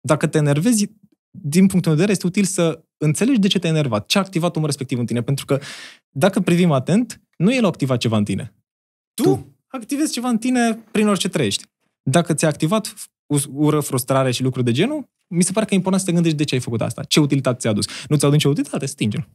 Dacă te enervezi, din punctul meu de vedere, este util să înțelegi de ce te-ai enervat, ce a activat omul respectiv în tine. Pentru că dacă privim atent, nu el a activat ceva în tine. Tu, tu. activezi ceva în tine prin orice trăiești. Dacă ți-a activat ură, frustrare și lucruri de genul, mi se pare că e important să te gândești de ce ai făcut asta, ce utilitate ți-a adus. Nu ți-a adus nicio utilitate, stinge